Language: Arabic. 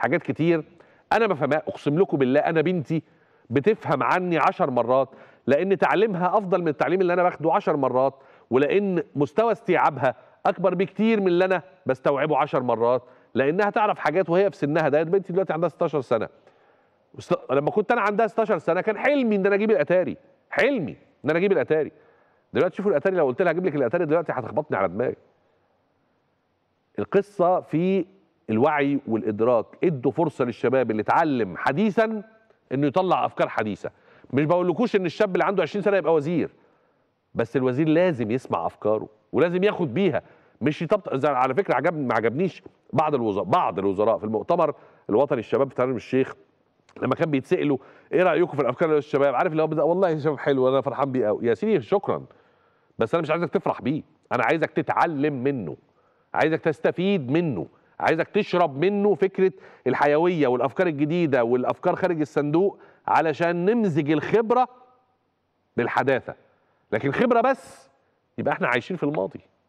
حاجات كتير انا بفهمها اقسم لكم بالله انا بنتي بتفهم عني عشر مرات لان تعليمها افضل من التعليم اللي انا باخده عشر مرات ولان مستوى استيعابها اكبر بكتير من اللي انا بستوعبه عشر مرات لانها تعرف حاجات وهي في سنها ده بنتي دلوقتي عندها 16 سنه لما كنت انا عندها 16 سنه كان حلمي ان انا اجيب الاتاري حلمي ان انا اجيب الاتاري دلوقتي شوفوا الاتاري لو قلت لها اجيب لك الاتاري دلوقتي هتخبطني على دماغي القصه في الوعي والادراك ادوا فرصه للشباب اللي اتعلم حديثا انه يطلع افكار حديثه مش بقولكوش ان الشاب اللي عنده 20 سنه يبقى وزير بس الوزير لازم يسمع افكاره ولازم ياخد بيها مش يطبط على فكره عجبني ما عجبنيش بعض الوزراء بعض الوزراء في المؤتمر الوطني الشباب في شرم الشيخ لما كان بيتسالوا ايه رايكم في الافكار للشباب عارف اللي هو بدا والله يا شباب حلو انا فرحان بيه قوي يا سيدي شكرا بس انا مش عايزك تفرح بيه انا عايزك تتعلم منه عايزك تستفيد منه عايزك تشرب منه فكره الحيويه والافكار الجديده والافكار خارج الصندوق علشان نمزج الخبره بالحداثه لكن خبره بس يبقى احنا عايشين في الماضي